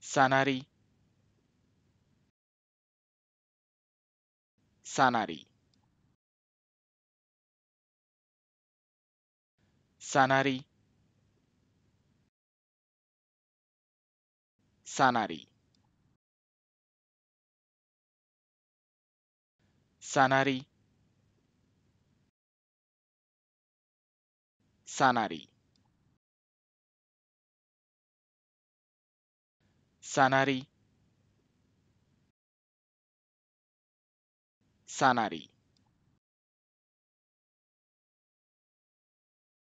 sanari sanari sanari sanari sanari sanari Sanari. Sanari.